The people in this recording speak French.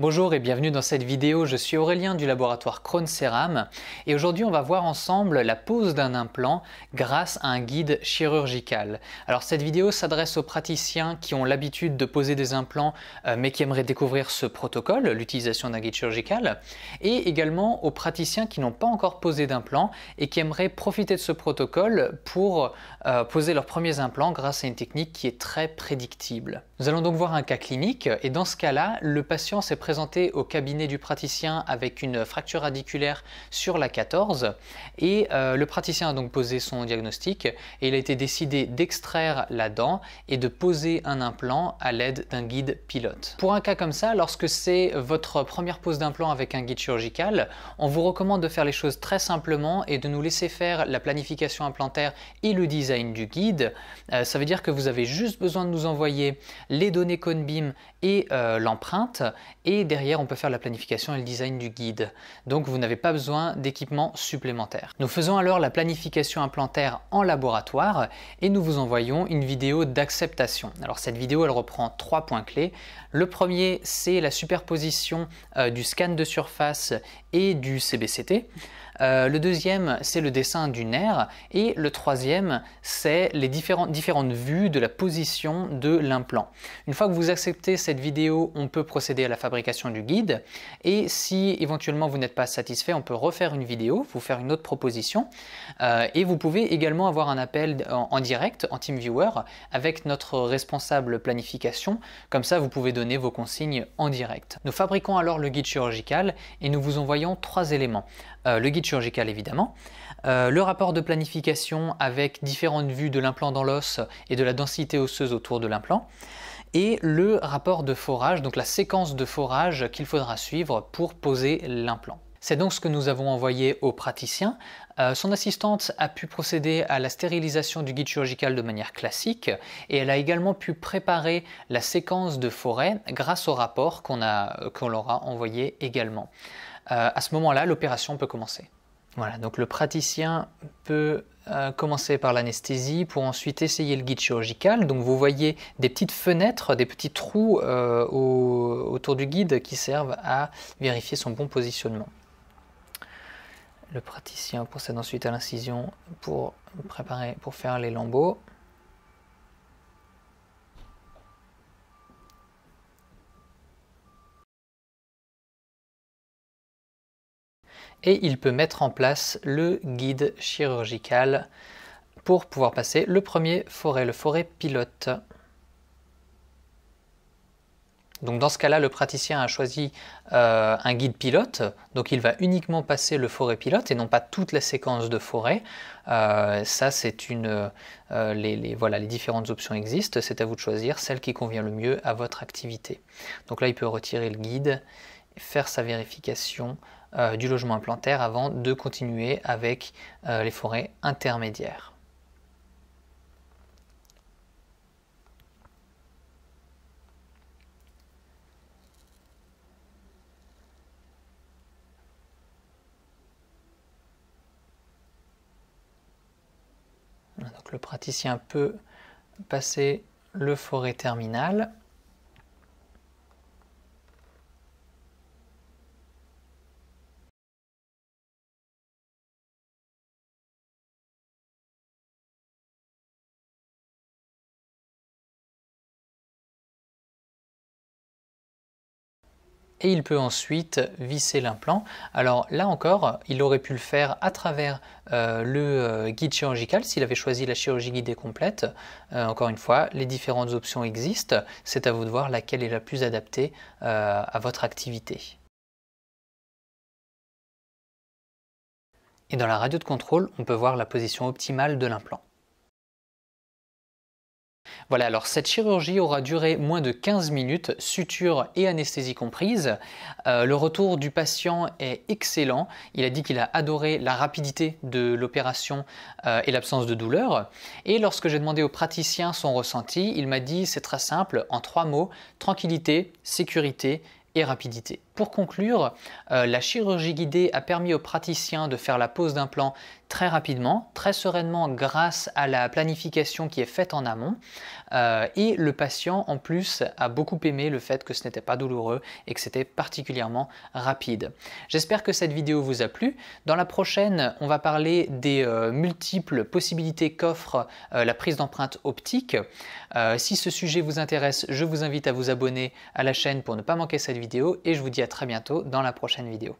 Bonjour et bienvenue dans cette vidéo, je suis Aurélien du laboratoire Crohn Ceram et aujourd'hui on va voir ensemble la pose d'un implant grâce à un guide chirurgical. Alors cette vidéo s'adresse aux praticiens qui ont l'habitude de poser des implants euh, mais qui aimeraient découvrir ce protocole, l'utilisation d'un guide chirurgical, et également aux praticiens qui n'ont pas encore posé d'implant et qui aimeraient profiter de ce protocole pour euh, poser leurs premiers implants grâce à une technique qui est très prédictible. Nous allons donc voir un cas clinique et dans ce cas-là, le patient s'est présenté au cabinet du praticien avec une fracture radiculaire sur la 14 et euh, le praticien a donc posé son diagnostic et il a été décidé d'extraire la dent et de poser un implant à l'aide d'un guide pilote. Pour un cas comme ça, lorsque c'est votre première pose d'implant avec un guide chirurgical, on vous recommande de faire les choses très simplement et de nous laisser faire la planification implantaire et le design du guide. Euh, ça veut dire que vous avez juste besoin de nous envoyer les données CONBIM et euh, l'empreinte et et derrière on peut faire la planification et le design du guide. Donc vous n'avez pas besoin d'équipement supplémentaire. Nous faisons alors la planification implantaire en laboratoire et nous vous envoyons une vidéo d'acceptation. Alors cette vidéo elle reprend trois points clés. Le premier c'est la superposition euh, du scan de surface et du CBCT. Euh, le deuxième, c'est le dessin du nerf. Et le troisième, c'est les différentes, différentes vues de la position de l'implant. Une fois que vous acceptez cette vidéo, on peut procéder à la fabrication du guide. Et si éventuellement vous n'êtes pas satisfait, on peut refaire une vidéo, vous faire une autre proposition. Euh, et vous pouvez également avoir un appel en, direct, en TeamViewer, avec notre responsable planification. Comme ça, vous pouvez donner vos consignes en direct. Nous fabriquons alors le guide chirurgical et nous vous envoyons trois éléments. Euh, le guide chirurgical évidemment, euh, le rapport de planification avec différentes vues de l'implant dans l'os et de la densité osseuse autour de l'implant, et le rapport de forage, donc la séquence de forage qu'il faudra suivre pour poser l'implant. C'est donc ce que nous avons envoyé au praticien. Euh, son assistante a pu procéder à la stérilisation du guide chirurgical de manière classique et elle a également pu préparer la séquence de forêt grâce au rapport qu'on euh, leur a envoyé également. à ce moment-là, l'opération peut commencer. Voilà, donc le praticien peut euh, commencer par l'anesthésie pour ensuite essayer le guide chirurgical. Donc vous voyez des petites fenêtres, des petits trous euh, autour du guide qui servent à vérifier son bon positionnement. Le praticien procède ensuite à l'incision pour préparer, pour faire les lambeaux. et il peut mettre en place le guide chirurgical pour pouvoir passer le premier forêt, le forêt pilote. Donc dans ce cas-là, le praticien a choisi euh, un guide pilote, donc il va uniquement passer le forêt pilote et non pas toute la séquence de forêt. Euh, ça, c'est une, euh, les, les, voilà, les différentes options existent. C'est à vous de choisir celle qui convient le mieux à votre activité. Donc là, il peut retirer le guide, faire sa vérification, euh, du logement implantaire avant de continuer avec euh, les forêts intermédiaires. Donc le praticien peut passer le forêt terminal et il peut ensuite visser l'implant. Alors là encore, il aurait pu le faire à travers euh, le euh, guide chirurgical s'il avait choisi la chirurgie guidée complète. Euh, encore une fois, les différentes options existent, c'est à vous de voir laquelle est la plus adaptée à votre activité. Et dans la radio de contrôle, on peut voir la position optimale de l'implant. Voilà, alors cette chirurgie aura duré moins de 15 minutes, suture et anesthésie comprise. Euh, le retour du patient est excellent. Il a dit qu'il a adoré la rapidité de l'opération euh, et l'absence de douleur. Et lorsque j'ai demandé au praticien son ressenti, il m'a dit c'est très simple, en trois mots, tranquillité, sécurité et rapidité. Pour conclure, euh, la chirurgie guidée a permis aux praticiens de faire la pose d'implant très rapidement, très sereinement grâce à la planification qui est faite en amont. Euh, et le patient en plus a beaucoup aimé le fait que ce n'était pas douloureux et que c'était particulièrement rapide. J'espère que cette vidéo vous a plu. Dans la prochaine, on va parler des euh, multiples possibilités qu'offre euh, la prise d'empreinte optique. si ce sujet vous intéresse, je vous invite à vous abonner à la chaîne pour ne pas manquer cette vidéo et je vous dis à très bientôt dans la prochaine vidéo.